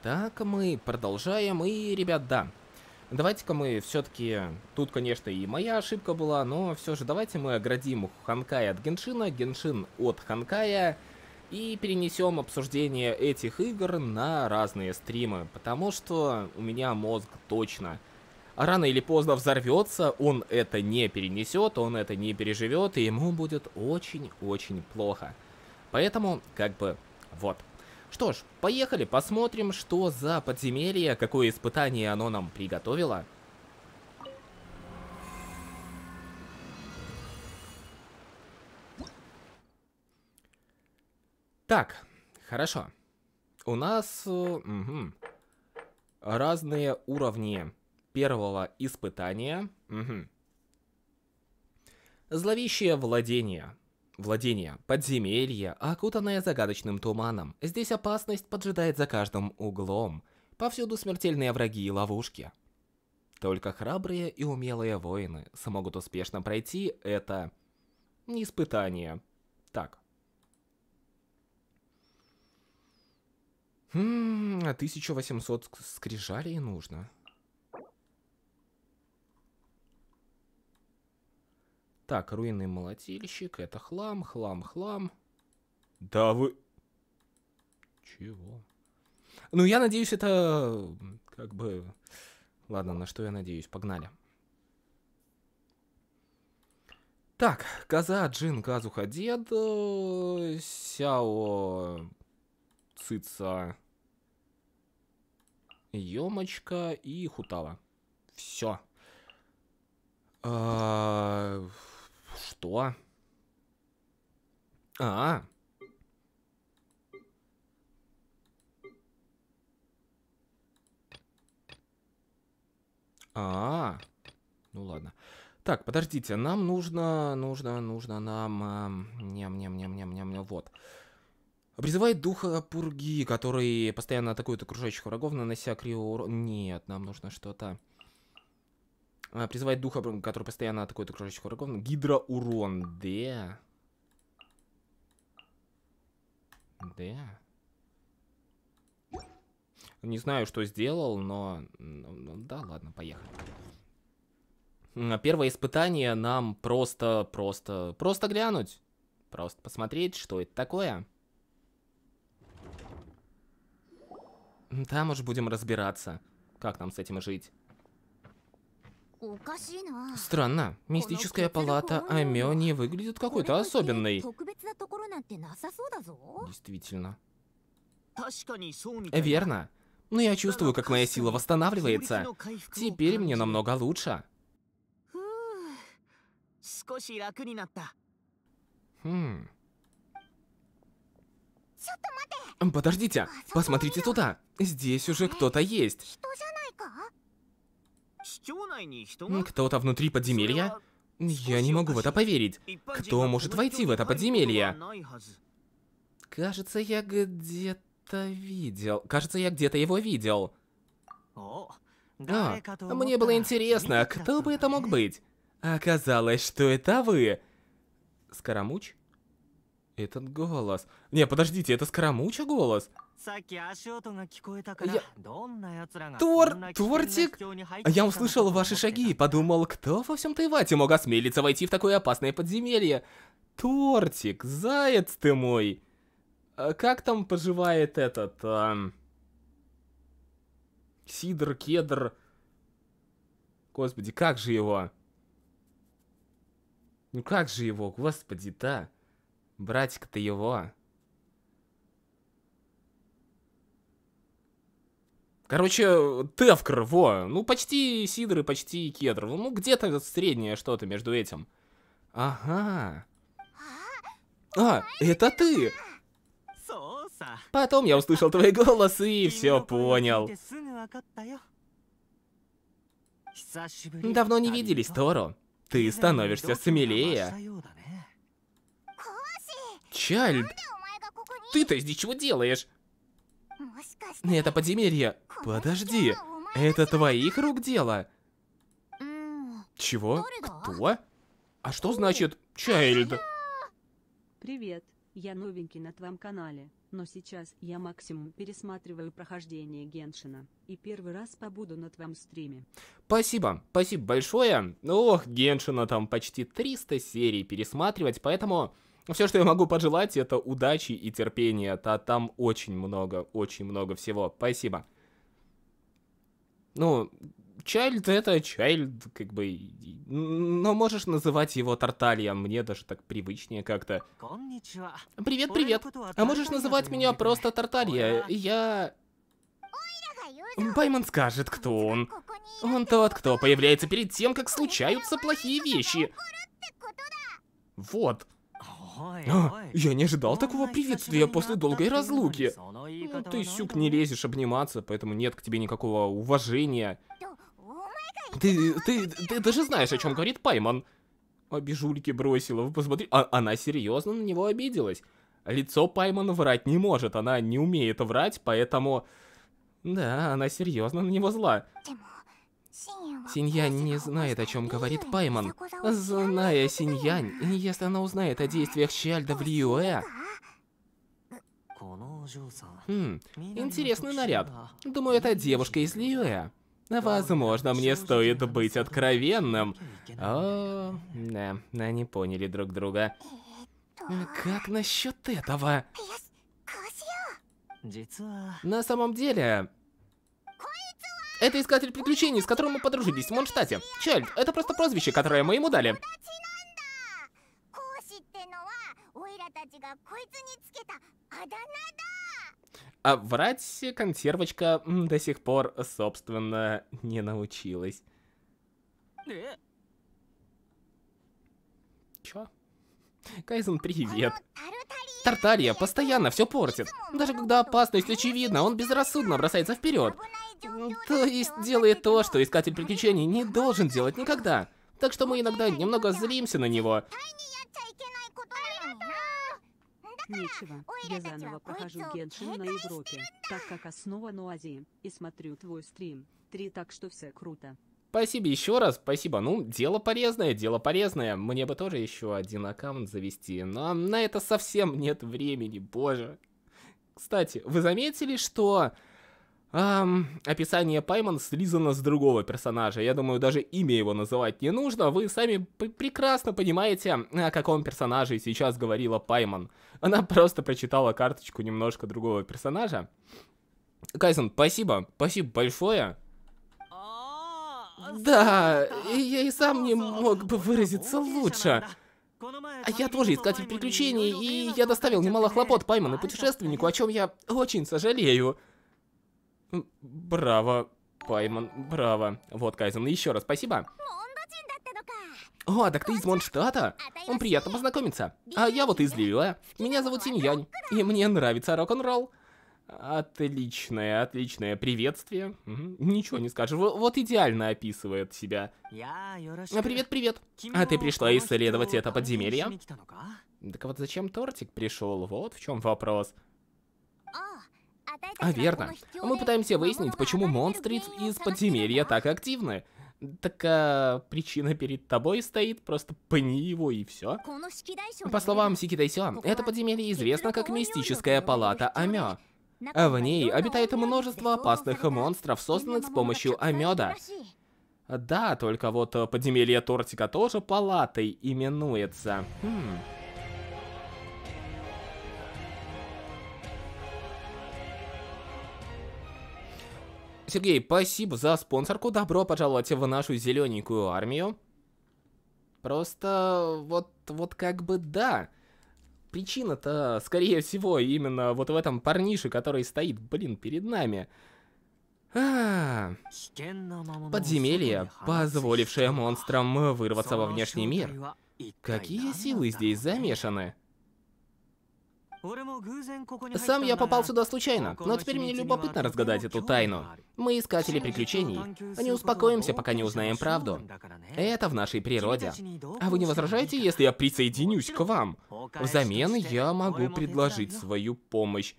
Итак, мы продолжаем. И, ребят, да. Давайте-ка мы все-таки... Тут, конечно, и моя ошибка была, но все же давайте мы оградим Ханкай от Геншина, Геншин от Ханкая, и перенесем обсуждение этих игр на разные стримы, потому что у меня мозг точно рано или поздно взорвется, он это не перенесет, он это не переживет, и ему будет очень-очень плохо. Поэтому, как бы, вот. Что ж, поехали, посмотрим, что за подземелье, какое испытание оно нам приготовило. Так, хорошо. У нас угу, разные уровни первого испытания. Угу. Зловещее владение. Владение. Подземелье, окутанное загадочным туманом. Здесь опасность поджидает за каждым углом. Повсюду смертельные враги и ловушки. Только храбрые и умелые воины смогут успешно пройти это... испытание. Так. Хм, 1800 а скрижалей нужно. Так, руинный молотильщик, это хлам, хлам, хлам. Да вы... Чего? Ну, я надеюсь, это как бы... Ладно, на что я надеюсь, погнали. Так, Коза, Джин, Казуха, Дед, э, Сяо, Цица, Ёмочка и Хутава. Все. А что? А. А. Ну ладно. Так, подождите, нам нужно, нужно, нужно нам... Эм, Ням-ням-ням-ням-ням, вот. Призывает духа э, пурги, который постоянно атакует окружающих врагов, нанося кривой урон. Нет, нам нужно что-то... А, призывает духа, который постоянно атакует окружающих врагов. Гидра урон. Д Д Не знаю, что сделал, но... Ну, ну да, ладно, поехали. Первое испытание нам просто, просто, просто глянуть. Просто посмотреть, что это такое. Там уж будем разбираться, как нам с этим жить. Странно, мистическая палата Амео не выглядит какой-то особенной. Действительно. Верно. Но я чувствую, как моя сила восстанавливается. Теперь мне намного лучше. Хм. Подождите, а, посмотрите туда. Здесь уже э, кто-то есть. Кто-то внутри подземелья? Я не могу в это поверить. Кто может войти в это подземелье? Кажется, я где-то видел. Кажется, я где-то его видел. А, мне было интересно, кто бы это мог быть? Оказалось, что это вы. Скоромуч? Этот голос. Не, подождите, это Скоромуча голос? Голос? Тор... Тортик? Я услышал ваши шаги и подумал, кто во всем Тайвате мог осмелиться войти в такое опасное подземелье? Тортик, заяц ты мой! А как там поживает этот... А... Сидр, кедр... Господи, как же его? Ну как же его, господи, да? Братик-то его... Короче, Тевкр, во. Ну, почти Сидор и почти Кедр. Ну, где-то среднее что-то между этим. Ага. А, это ты! Потом я услышал твой голос и все понял. Давно не виделись, Торо. Ты становишься смелее. Чальд, ты-то здесь чего делаешь? Ну, это подземелье. Подожди, это твоих рук дело? Чего? Кто? А что значит «чайльд»? Привет, я новенький на твоем канале, но сейчас я максимум пересматриваю прохождение Геншина и первый раз побуду на твоем стриме. Спасибо, спасибо большое. Ох, Геншина там почти 300 серий пересматривать, поэтому... Все, что я могу пожелать, это удачи и терпения. Та там очень много, очень много всего. Спасибо. Ну, Чайльд это Чайльд, как бы... Но можешь называть его Тарталья, мне даже так привычнее как-то. Привет, привет. А можешь называть меня просто Тарталья? Я... Пайман скажет, кто он. Он тот, кто появляется перед тем, как случаются плохие вещи. Вот. А, я не ожидал ну, такого приветствия после долгой разлуки. Ну, ты, Сюк, не лезешь обниматься, поэтому нет к тебе никакого уважения. Ты, ты, ты даже знаешь, о чем говорит Пайман. Обижульки бросила, вы посмотри. А, она серьезно на него обиделась. Лицо Паймана врать не может, она не умеет врать, поэтому... Да, она серьезно на него зла. Синьянь не знает, о чем говорит Пайман. Зная Синьянь, если она узнает о действиях Чиальда в Льюэ, Хм, интересный наряд. Думаю, это девушка из Льюэ. Возможно, мне стоит быть откровенным. О, а, да, они поняли друг друга. Как насчет этого? На самом деле, это искатель приключений, с которым мы подружились в Монштате. Чайльд, это просто прозвище, которое мы ему дали. А врать консервочка до сих пор, собственно, не научилась. Чё? Кайзен, привет. Тартария постоянно все портит. Даже когда опасность очевидна, он безрассудно бросается вперед. То есть делает то, что искатель приключений не должен делать никогда. Так что мы иногда немного злимся на него. Нечего. Я заново прохожу Геншин на Европе, так как основа Нуазии, и смотрю твой стрим. Три, так что все круто. Спасибо еще раз, спасибо. Ну, дело полезное, дело полезное. Мне бы тоже еще один аккаунт завести, но на это совсем нет времени, боже. Кстати, вы заметили, что Эм, описание Пайман слизано с другого персонажа. Я думаю, даже имя его называть не нужно. Вы сами прекрасно понимаете, о каком персонаже сейчас говорила Пайман. Она просто прочитала карточку немножко другого персонажа. Кайсон, спасибо. Спасибо большое. Да, я и сам не мог бы выразиться лучше. А я тоже искатель приключений, и я доставил немало хлопот Пайману путешественнику, о чем я очень сожалею. Браво, Пайман, браво. Вот, Кайзен, еще раз спасибо. О, а, так ты из Монштата? Он приятно познакомиться. А я вот из Лила. Меня зовут Синьянь, и мне нравится рок-н-ролл. Отличное, отличное приветствие. Угу. Ничего не скажешь, вот идеально описывает себя. Привет, привет. А ты пришла исследовать это подземелье? Так вот зачем тортик пришел, вот в чем вопрос. А, а верно. Мы пытаемся выяснить, почему монстры из подземелья так активны. Так а, причина перед тобой стоит, просто пни его и все. По словам Сикидайсё, это подземелье известно как мистическая палата Амё. А в ней обитает множество опасных монстров, созданных с помощью амёда. Да, только вот э, подземелье Тортика тоже палатой именуется. Хм. Сергей, спасибо за спонсорку. Добро пожаловать в нашу зелененькую армию. Просто вот, вот как бы да. Причина-то, скорее всего, именно вот в этом парнише, который стоит, блин, перед нами. А, подземелье, позволившее монстрам вырваться во внешний мир. Какие силы здесь замешаны? Сам я попал сюда случайно, но теперь мне любопытно разгадать эту тайну. Мы искатели приключений. Не успокоимся, пока не узнаем правду. Это в нашей природе. А вы не возражаете, если я присоединюсь к вам? Взамен я могу предложить свою помощь.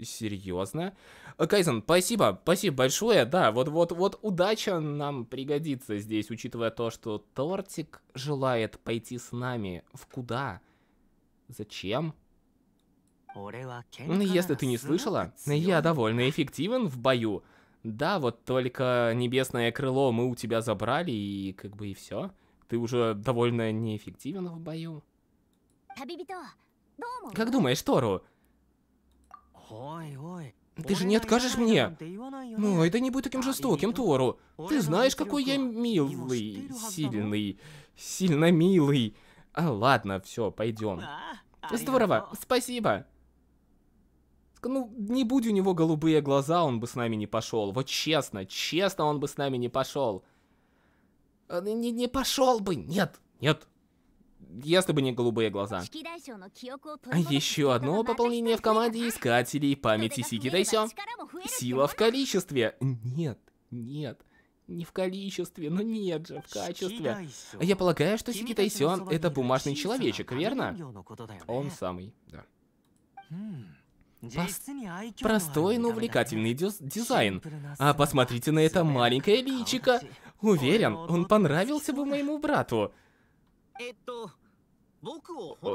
Серьезно? Кайзен, спасибо, спасибо большое, да, вот-вот-вот удача нам пригодится здесь, учитывая то, что Тортик желает пойти с нами в куда? Зачем? Ну, если ты не слышала, я довольно эффективен в бою. Да, вот только небесное крыло мы у тебя забрали, и как бы и все. Ты уже довольно неэффективен в бою. Как думаешь, Тору? Ты же не откажешь мне? Ну, Ой, да не будь таким жестоким, Тору. Ты знаешь, какой я милый, сильный, сильно милый. А, ладно, все, пойдем. Здорово, спасибо ну, не будь у него голубые глаза, он бы с нами не пошел. Вот честно, честно он бы с нами не пошел. Э, не, не пошел бы, нет, нет. Если бы не голубые глаза. А еще одно пополнение в команде искателей памяти Сики Дайсё. Сила в количестве. Нет, нет. Не в количестве, но ну нет же, в качестве. Я полагаю, что Сики Тайсён — это бумажный человечек, верно? Он самый, да. Хм простой, но увлекательный дизайн. А посмотрите на это маленькое личико. Уверен, он понравился бы моему брату.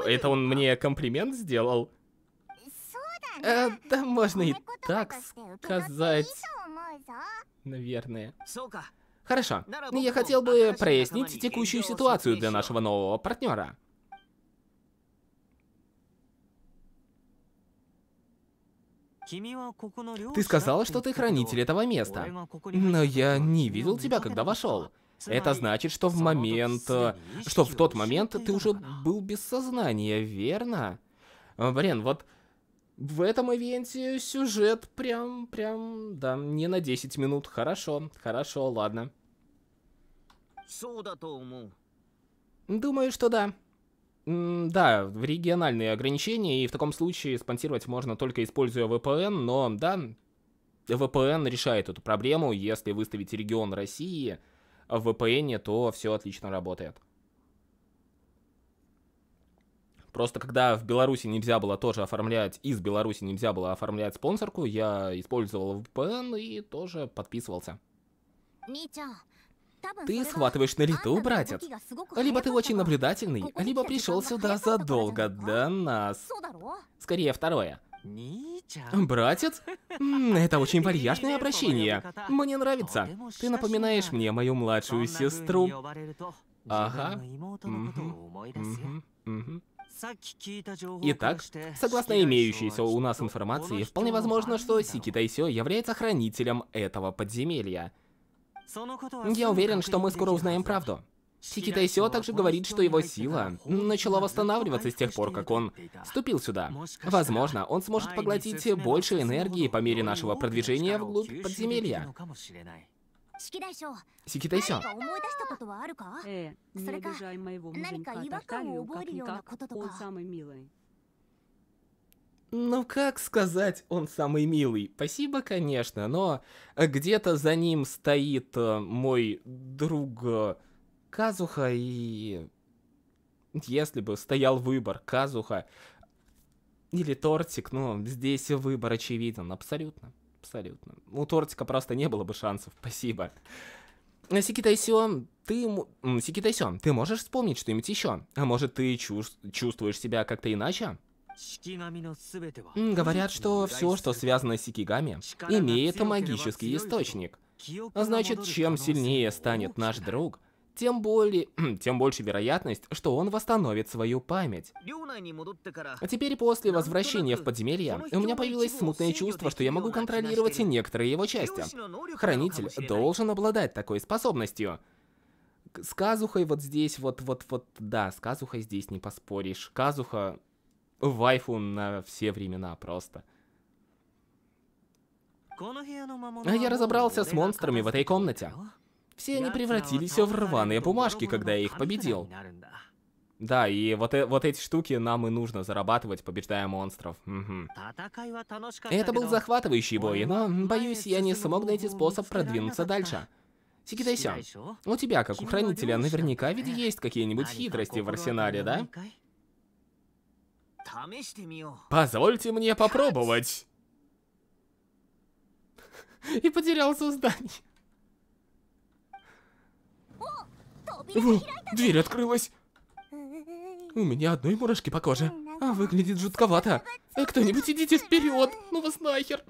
Это он мне комплимент сделал? Э, да можно и так сказать. Наверное. Хорошо. Я хотел бы прояснить текущую ситуацию для нашего нового партнера. Ты сказала, что ты хранитель этого места. Но я не видел тебя, когда вошел. Это значит, что в момент... Э, что в тот момент ты уже был без сознания, верно? Блин, вот в этом ивенте сюжет прям, прям, да, не на 10 минут. Хорошо, хорошо, ладно. Думаю, что да. Да, в региональные ограничения, и в таком случае спонсировать можно только используя VPN, но да, VPN решает эту проблему. Если выставить регион России в VPN, то все отлично работает. Просто когда в Беларуси нельзя было тоже оформлять, из Беларуси нельзя было оформлять спонсорку, я использовал VPN и тоже подписывался. Митя, ты схватываешь на лету, братец. Либо ты очень наблюдательный, либо пришел сюда задолго до нас. Скорее, второе. Братец? Это очень вальяжное обращение. Мне нравится. Ты напоминаешь мне мою младшую сестру. Ага. Угу. Итак, согласно имеющейся у нас информации, вполне возможно, что Сикитайсё является хранителем этого подземелья. Я уверен, что мы скоро узнаем правду. Тикита Исио также говорит, что его сила начала восстанавливаться с тех пор, как он ступил сюда. Возможно, он сможет поглотить больше энергии по мере нашего продвижения вглубь подземелья. Сикита Исио. Э, не обижай моего муженька как он самый милый. Ну как сказать, он самый милый. Спасибо, конечно, но где-то за ним стоит э, мой друг э, Казуха и... Если бы стоял выбор Казуха или тортик, ну, здесь выбор очевиден, абсолютно, абсолютно. У тортика просто не было бы шансов, спасибо. Э, Сикитайсё, ты... Сикитайсё, ты можешь вспомнить что-нибудь еще? А может, ты чувств... чувствуешь себя как-то иначе? Говорят, что все, что связано с Сикигами, имеет магический источник. значит, чем сильнее станет наш друг, тем, более, тем больше вероятность, что он восстановит свою память. А теперь после возвращения в подземелье, у меня появилось смутное чувство, что я могу контролировать некоторые его части. Хранитель должен обладать такой способностью. С Казухой вот здесь вот-вот-вот, да, с Казухой здесь не поспоришь. Казуха вайфу на все времена просто. А я разобрался с монстрами в этой комнате. Все они превратились в рваные бумажки, когда я их победил. Да, и вот, э вот эти штуки нам и нужно зарабатывать, побеждая монстров. Угу. Это был захватывающий бой, но, боюсь, я не смог найти способ продвинуться дальше. Сикидайся, у тебя, как у хранителя, наверняка ведь есть какие-нибудь хитрости в арсенале, да? Позвольте мне попробовать. И потерялся в здании. О, дверь открылась. У меня одной мурашки по коже. А выглядит жутковато. Э, кто-нибудь идите вперед. Ну вас нахер.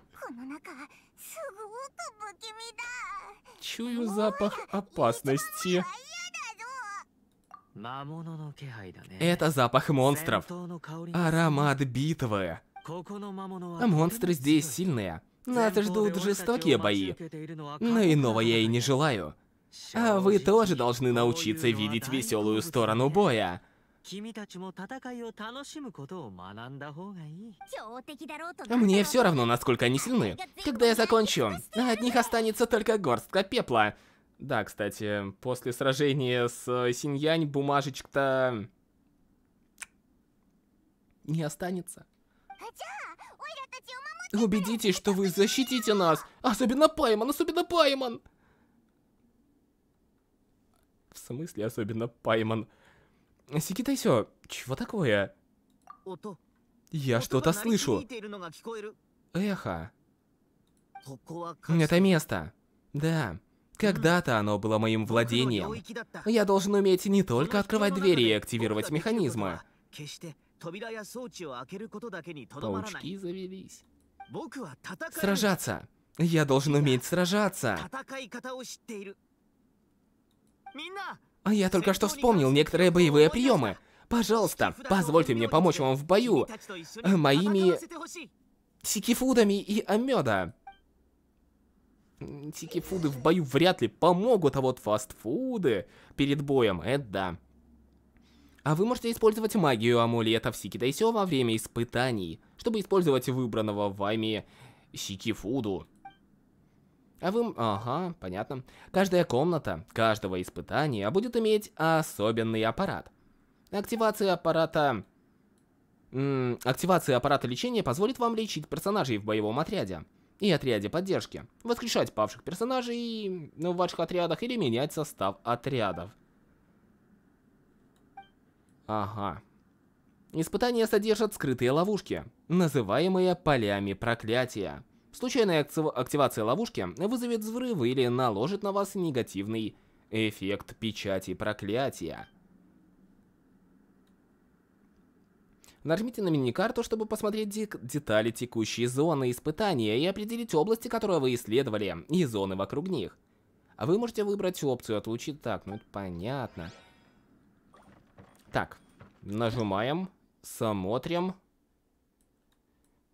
Чую запах опасности. Это запах монстров. Аромат битвы. монстры здесь сильные. Нас ждут жестокие бои. Но иного я и не желаю. А вы тоже должны научиться видеть веселую сторону боя. Мне все равно, насколько они сильны. Когда я закончу, от них останется только горстка пепла. Да, кстати, после сражения с э, Синьянь бумажечка-то не останется. Убедитесь, что вы защитите нас! Особенно Пайман, особенно Пайман! В смысле особенно Пайман? Сикитайсё, чего такое? Я что-то слышу. Эхо. Это место. Да. Когда-то оно было моим владением. Я должен уметь не только открывать двери и активировать механизмы. Паучки завелись. Сражаться. Я должен уметь сражаться. А я только что вспомнил некоторые боевые приемы. Пожалуйста, позвольте мне помочь вам в бою. Э, моими... Сикифудами и Амёда. Сикифуды в бою вряд ли помогут, а вот фастфуды перед боем, это да. А вы можете использовать магию амулетов Сикидайсё во время испытаний, чтобы использовать выбранного вами Сикифуду. А вы... Ага, понятно. Каждая комната каждого испытания будет иметь особенный аппарат. Активация аппарата... М активация аппарата лечения позволит вам лечить персонажей в боевом отряде и отряде поддержки, воскрешать павших персонажей в ваших отрядах или менять состав отрядов. Ага. Испытания содержат скрытые ловушки, называемые полями проклятия. Случайная активация ловушки вызовет взрывы или наложит на вас негативный эффект печати проклятия. Нажмите на мини-карту, чтобы посмотреть детали текущей зоны испытания и определить области, которые вы исследовали, и зоны вокруг них. А вы можете выбрать опцию «Отлучить». Так, ну это понятно. Так, нажимаем, смотрим.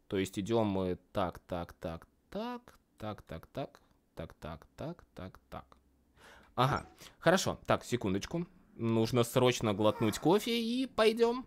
То есть идем мы так, так, так, так, так, так, так, так, так, так, так, так. Ага, хорошо. Так, секундочку. Нужно срочно глотнуть кофе и пойдем.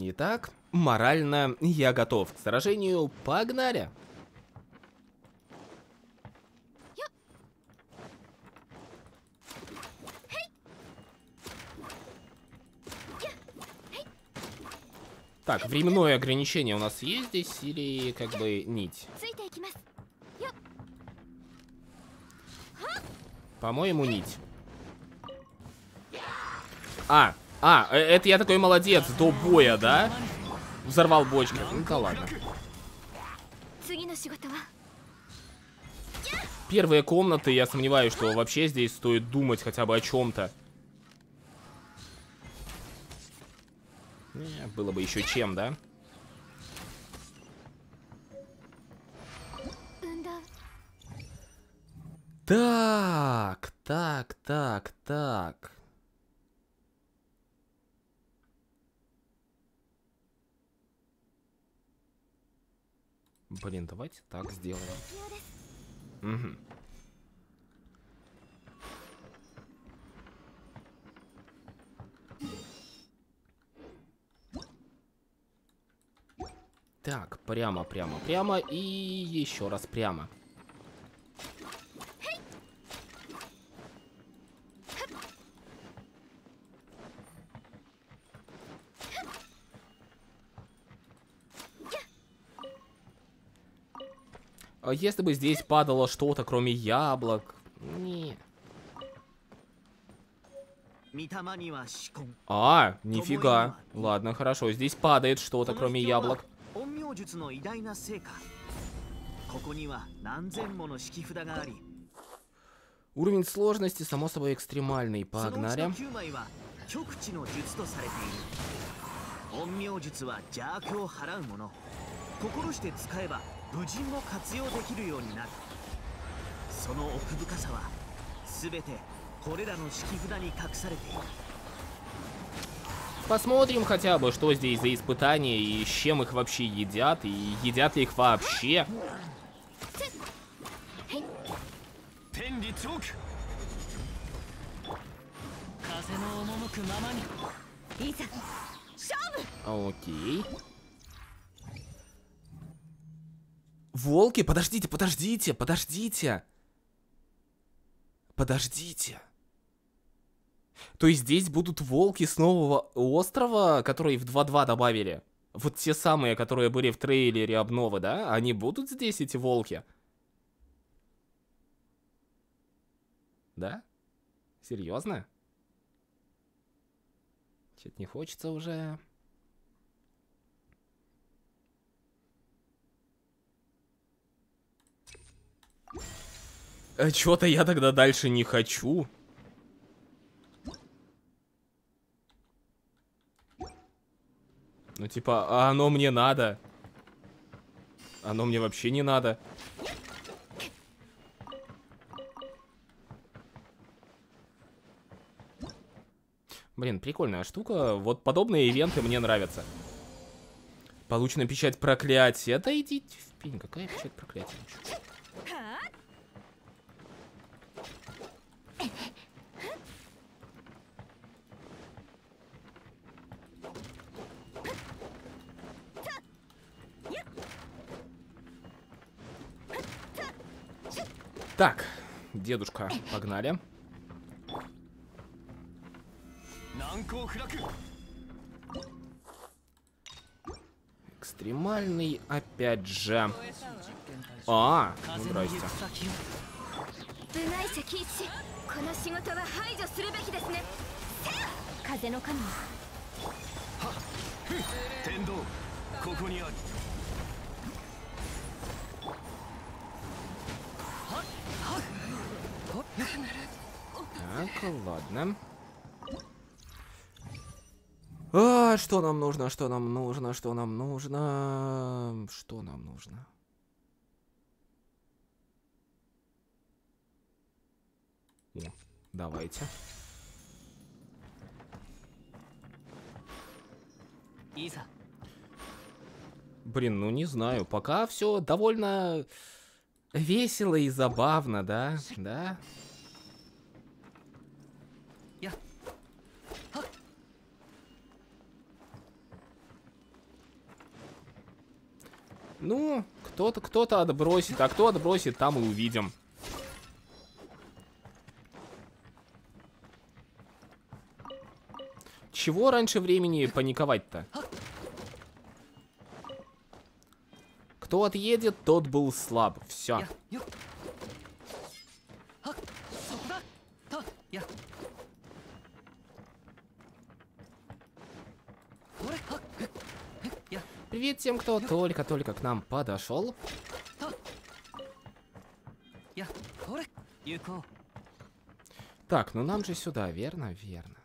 Итак, морально я готов к сражению. Погнали! Так, временное ограничение у нас есть здесь или как бы нить? По-моему, нить. А, а, э, это я такой молодец, до боя, да? Взорвал бочки. Ну да ладно. Первые комнаты, я сомневаюсь, что вообще здесь стоит думать хотя бы о чем-то. Было бы еще чем, да? Так, так, так, так. Блин, давайте так сделаем. Угу. Так, прямо, прямо, прямо и еще раз прямо. А если бы здесь падало что-то, кроме яблок... Нет. А, нифига. Ладно, хорошо. Здесь падает что-то, кроме яблок. Уровень сложности, само собой, экстремальный. Погнали. Погнали. 武人も活用できるようになるその奥深さは全てこれらの式札に隠されている Посмотрим хотя бы, что здесь за испытания и с чем их вообще едят, и едят ли их вообще. Окей. Okay. Волки, подождите, подождите, подождите. Подождите. То есть здесь будут волки с нового острова, которые в 2.2 добавили? Вот те самые, которые были в трейлере обновы, да? Они будут здесь, эти волки? Да? Серьезно? Чё-то не хочется уже... А Чего-то я тогда дальше не хочу. Ну типа, а оно мне надо? Оно мне вообще не надо. Блин, прикольная штука. Вот подобные ивенты мне нравятся. Получена печать проклятия. Да идите в пень, какая печать проклятия? Так, дедушка, погнали. Экстремальный, опять же. А, ну, здрасте. Так, ладно. А, что нам нужно, что нам нужно, что нам нужно, что нам нужно? О, давайте. Блин, ну не знаю, пока все довольно весело и забавно, да, да. Ну, кто-то кто-то отбросит, а кто отбросит, там и увидим. Чего раньше времени паниковать-то? Кто отъедет, тот был слаб. Все. Привет тем, кто только-только к нам подошел. Так, ну нам же сюда, верно? Верно.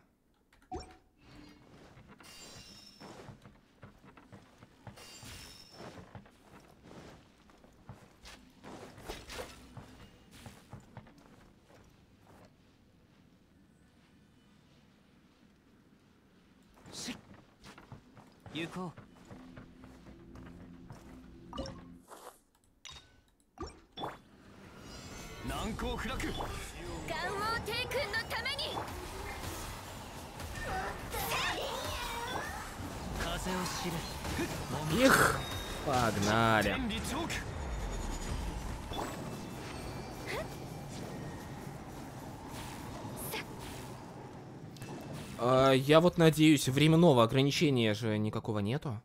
я вот надеюсь, временного ограничения же никакого нету.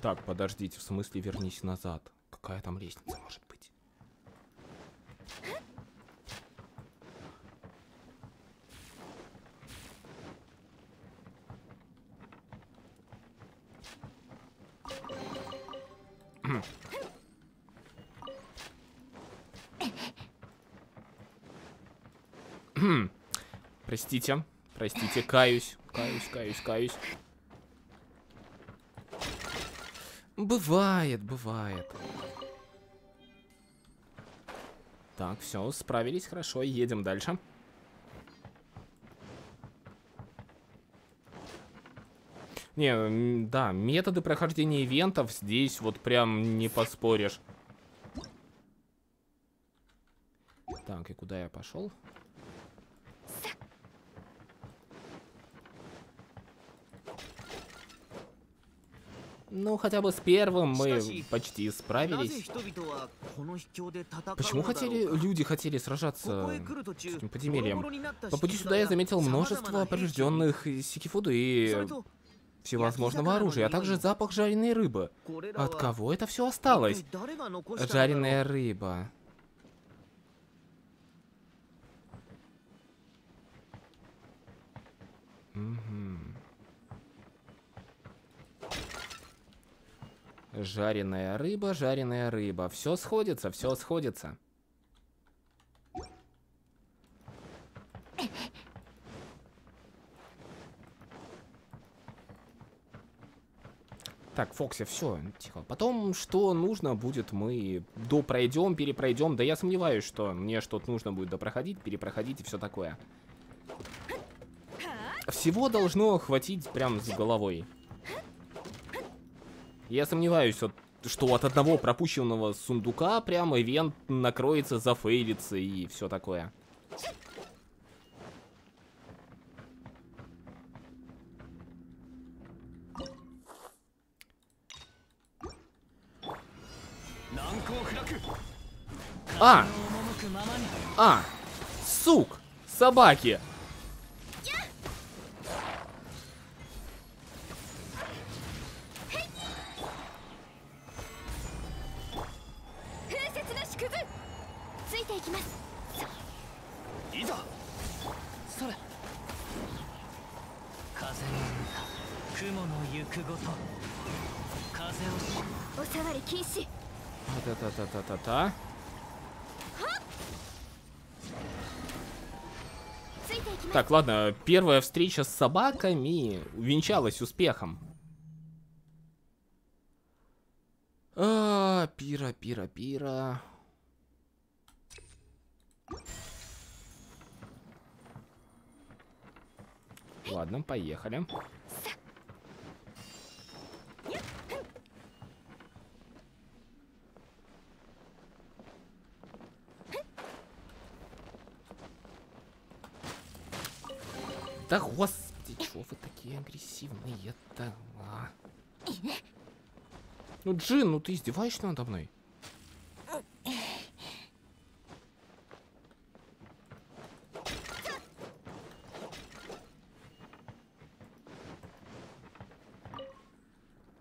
Так, подождите, в смысле вернись назад? Какая там лестница может Простите. Простите, каюсь. Каюсь, каюсь, каюсь. Бывает, бывает. Так, все, справились, хорошо, едем дальше. Не, да, методы прохождения ивентов здесь вот прям не поспоришь. Так, и куда я пошел? Ну, хотя бы с первым мы почти справились. А, Почему хотели люди хотели сражаться с этим подземельем? По пути сюда я заметил множество поврежденных сикифуду и всевозможного оружия, а также запах жареной рыбы. От кого это все осталось? Жареная рыба. Угу. Жареная рыба, жареная рыба. Все сходится, все сходится. Так, Фокси, все, тихо. Потом, что нужно будет, мы допройдем, перепройдем. Да я сомневаюсь, что мне что-то нужно будет допроходить, перепроходить и все такое. Всего должно хватить прям с головой. Я сомневаюсь, вот, что от одного пропущенного сундука прямо ивент накроется, зафейлится и все такое. А! А! Сук! Собаки! а? Так, ладно, первая встреча с собаками увенчалась успехом. А, пира, пира, пира. Ладно, Поехали. Да господи, чего вы такие агрессивные-то? А? Ну, Джин, ну ты издеваешься надо мной?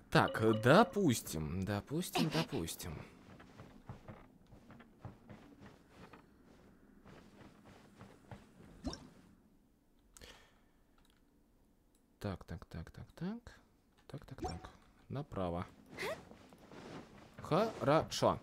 Так, допустим, допустим, допустим. Що?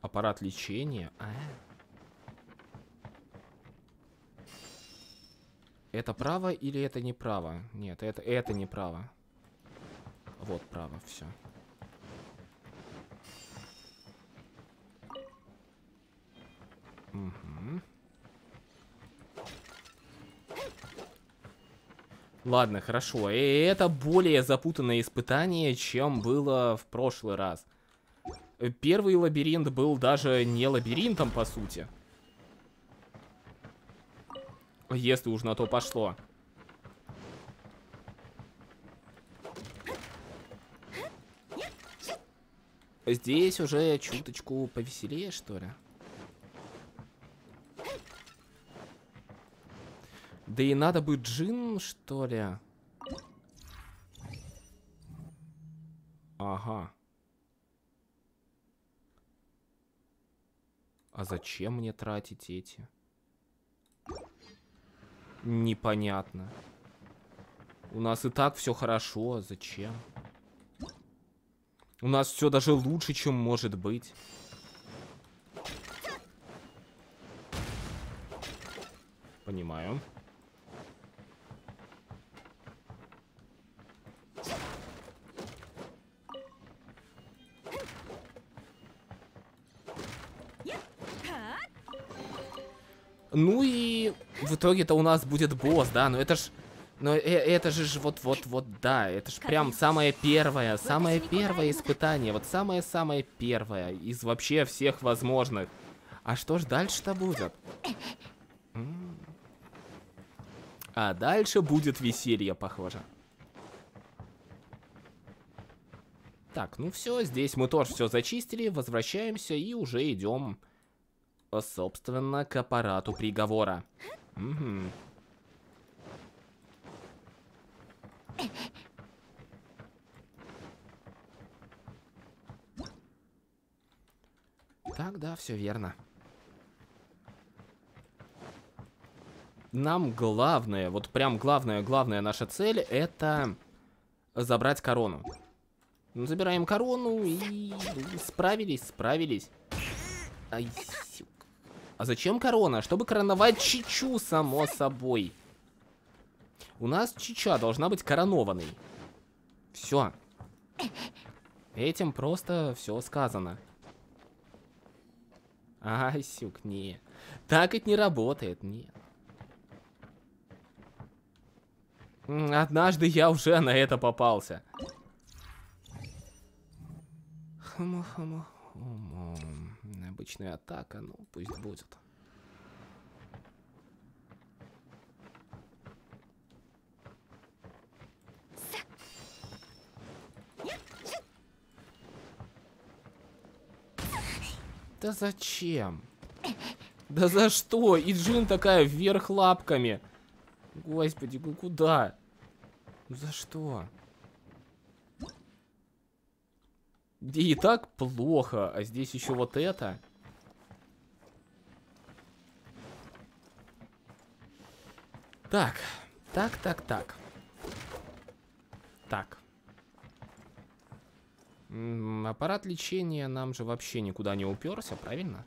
Аппарат лечения. А? Это право или это не право? Нет, это, это не право. Вот право, Все. Угу. Ладно, хорошо. И это более запутанное испытание, чем было в прошлый раз. Первый лабиринт был даже не лабиринтом, по сути. Если уж на то пошло. Здесь уже чуточку повеселее, что ли? Да и надо будет джин, что ли? Ага. А зачем мне тратить эти? Непонятно. У нас и так все хорошо, а зачем? У нас все даже лучше, чем может быть. Понимаю. Ну и в итоге-то у нас будет босс, да, но это ж... Но э, это же ж вот-вот-вот, да, это ж прям самое первое, самое первое испытание, вот самое-самое первое из вообще всех возможных. А что ж дальше-то будет? А дальше будет веселье, похоже. Так, ну все, здесь мы тоже все зачистили, возвращаемся и уже идем собственно, к аппарату приговора. Угу. Так, да, все верно. Нам главное, вот прям главное, главная наша цель, это забрать корону. Забираем корону и... Справились, справились. Ай, а зачем корона? Чтобы короновать Чичу, само собой. У нас Чича должна быть коронованной. Все. Этим просто все сказано. Ай, сюк, не. Так это не работает, не. Однажды я уже на это попался. Хомо-хомо-хомо обычная атака, ну пусть будет. Да зачем? Да за что? И Джин такая вверх лапками. Господи, ну куда? Ну за что? И так плохо, а здесь еще вот это. Так, так, так, так. Так. М -м, аппарат лечения нам же вообще никуда не уперся, правильно?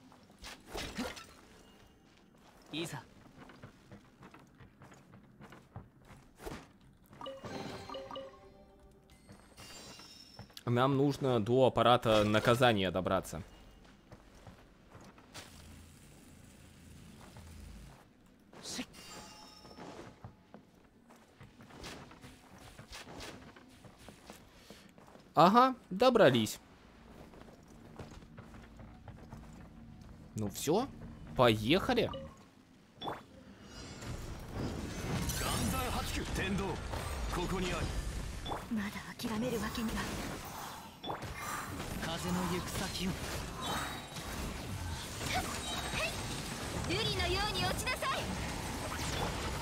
Иза. Нам нужно до аппарата наказания добраться. Ага, добрались. Ну все, поехали.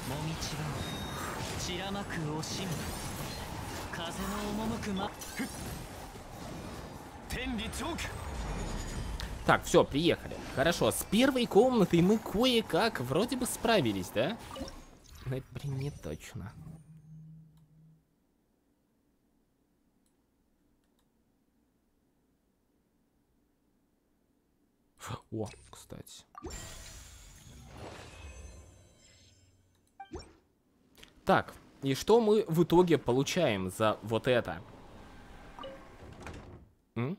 Мамичи, Чирамаку, Ошиму. Так, все, приехали. Хорошо, с первой комнатой мы кое-как вроде бы справились, да? Но это, блин, не точно. О, кстати. Так, и что мы в итоге получаем за вот это? М?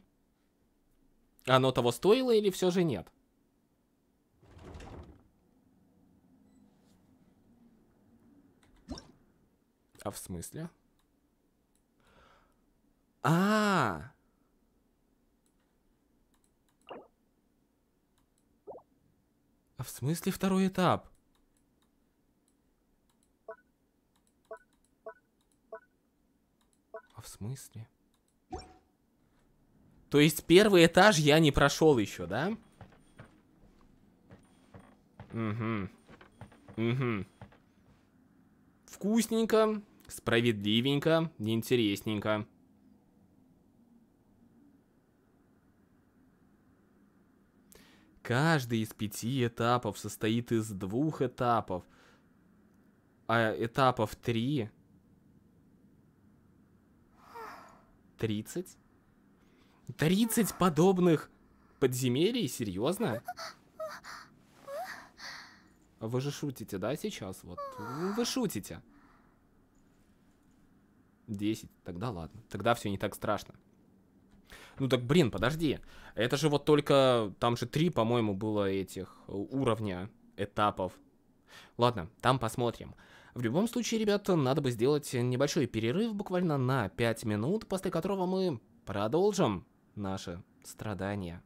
Оно того стоило или все же нет? А в смысле? А, -а, -а. А в смысле второй этап? А в смысле? То есть первый этаж я не прошел еще, да? Угу. Угу. Вкусненько, справедливенько, интересненько. Каждый из пяти этапов состоит из двух этапов, а этапов три 30? 30 подобных подземелий? Серьезно? Вы же шутите, да, сейчас? Вот. Ну, вы шутите. 10. Тогда ладно. Тогда все не так страшно. Ну так, блин, подожди. Это же вот только... Там же три, по-моему, было этих э, уровня, этапов. Ладно, там посмотрим. В любом случае, ребята, надо бы сделать небольшой перерыв буквально на 5 минут, после которого мы продолжим наши страдания.